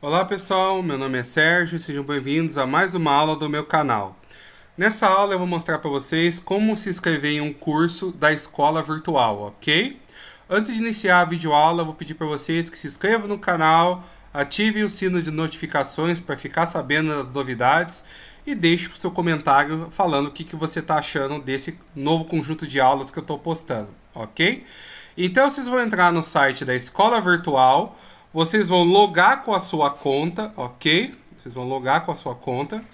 Olá pessoal, meu nome é Sérgio e sejam bem-vindos a mais uma aula do meu canal. Nessa aula eu vou mostrar para vocês como se inscrever em um curso da escola virtual, ok? Antes de iniciar a videoaula, eu vou pedir para vocês que se inscrevam no canal, ativem o sino de notificações para ficar sabendo das novidades e deixe o seu comentário falando o que, que você está achando desse novo conjunto de aulas que eu estou postando, ok? Então vocês vão entrar no site da escola Virtual. Vocês vão logar com a sua conta, ok? Vocês vão logar com a sua conta.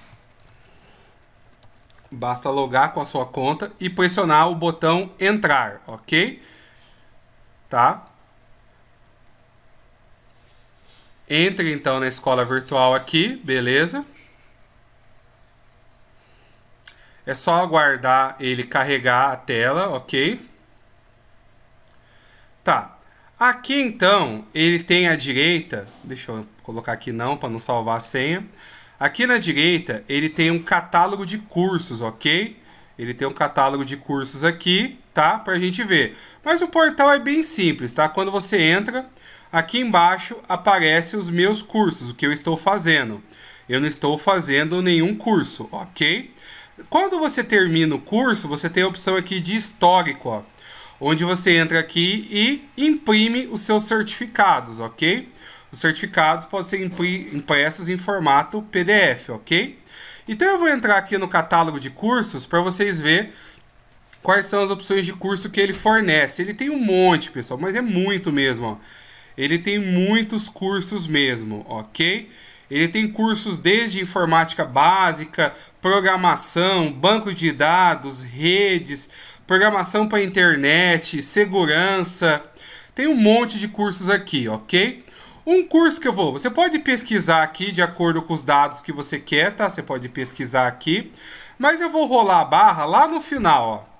Basta logar com a sua conta e pressionar o botão entrar, ok? Tá? Entre então na escola virtual aqui, beleza? É só aguardar ele carregar a tela, ok? Tá. Aqui então, ele tem a direita, deixa eu colocar aqui não para não salvar a senha. Aqui na direita, ele tem um catálogo de cursos, ok? Ele tem um catálogo de cursos aqui, tá? Para a gente ver. Mas o portal é bem simples, tá? Quando você entra, aqui embaixo aparece os meus cursos, o que eu estou fazendo. Eu não estou fazendo nenhum curso, ok? Quando você termina o curso, você tem a opção aqui de histórico, ó onde você entra aqui e imprime os seus certificados, ok? Os certificados podem ser impressos em formato PDF, ok? Então eu vou entrar aqui no catálogo de cursos para vocês verem quais são as opções de curso que ele fornece. Ele tem um monte, pessoal, mas é muito mesmo. Ó. Ele tem muitos cursos mesmo, ok? Ele tem cursos desde informática básica, programação, banco de dados, redes, programação para internet, segurança. Tem um monte de cursos aqui, ok? Um curso que eu vou, você pode pesquisar aqui de acordo com os dados que você quer, tá? Você pode pesquisar aqui, mas eu vou rolar a barra lá no final, ó.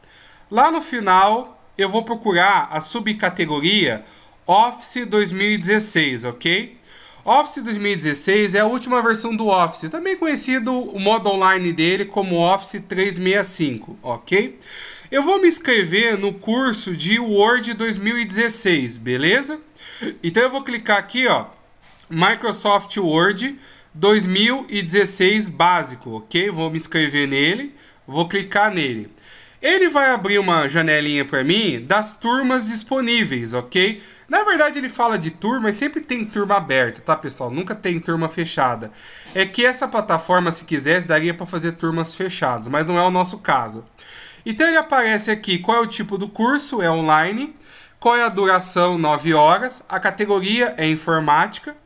Lá no final, eu vou procurar a subcategoria Office 2016, ok? Office 2016 é a última versão do Office, também conhecido o modo online dele como Office 365, ok? Eu vou me inscrever no curso de Word 2016, beleza? Então eu vou clicar aqui, ó, Microsoft Word 2016 básico, ok? Vou me inscrever nele, vou clicar nele. Ele vai abrir uma janelinha para mim das turmas disponíveis, ok? Na verdade, ele fala de turma e sempre tem turma aberta, tá, pessoal? Nunca tem turma fechada. É que essa plataforma, se quisesse, daria para fazer turmas fechadas, mas não é o nosso caso. Então ele aparece aqui qual é o tipo do curso, é online, qual é a duração, 9 horas, a categoria é informática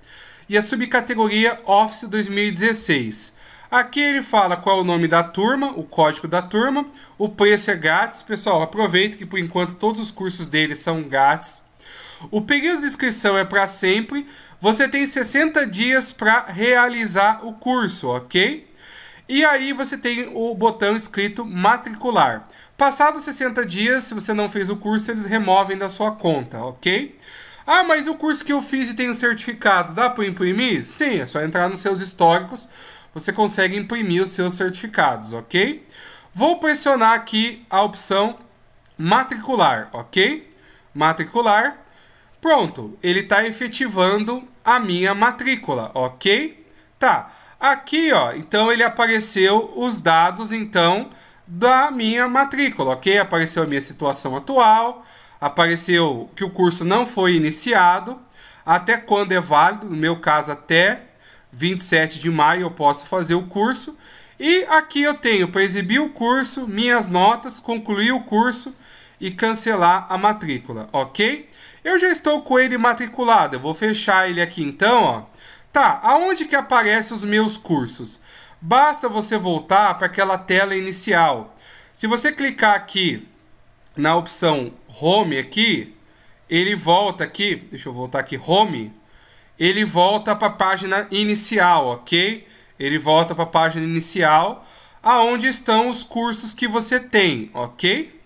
e a subcategoria Office 2016. Aqui ele fala qual é o nome da turma, o código da turma, o preço é grátis. Pessoal, aproveito que por enquanto todos os cursos dele são grátis. O período de inscrição é para sempre. Você tem 60 dias para realizar o curso, ok? E aí você tem o botão escrito matricular. Passados 60 dias, se você não fez o curso, eles removem da sua conta, ok? Ah, mas o curso que eu fiz e tenho certificado, dá para imprimir? Sim, é só entrar nos seus históricos, você consegue imprimir os seus certificados, ok? Vou pressionar aqui a opção matricular, ok? Matricular. Pronto, ele está efetivando a minha matrícula, ok? Tá, aqui ó, então ele apareceu os dados então da minha matrícula, ok? Apareceu a minha situação atual, apareceu que o curso não foi iniciado, até quando é válido, no meu caso até 27 de maio eu posso fazer o curso, e aqui eu tenho para exibir o curso, minhas notas, concluir o curso e cancelar a matrícula, ok? Eu já estou com ele matriculado, eu vou fechar ele aqui então, ó. Tá, aonde que aparecem os meus cursos? Basta você voltar para aquela tela inicial. Se você clicar aqui na opção Home aqui, ele volta aqui, deixa eu voltar aqui, Home, ele volta para a página inicial, ok? Ele volta para a página inicial, aonde estão os cursos que você tem, ok?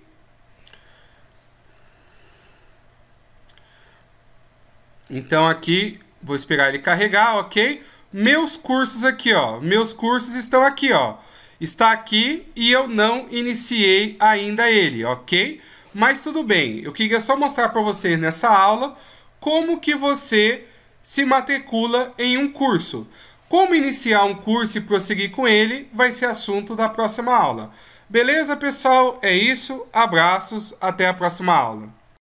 Então aqui, vou esperar ele carregar, ok? Meus cursos aqui, ó. Meus cursos estão aqui, ó. Está aqui e eu não iniciei ainda ele, ok? Mas tudo bem, eu queria só mostrar para vocês nessa aula como que você se matricula em um curso. Como iniciar um curso e prosseguir com ele vai ser assunto da próxima aula. Beleza, pessoal? É isso. Abraços. Até a próxima aula.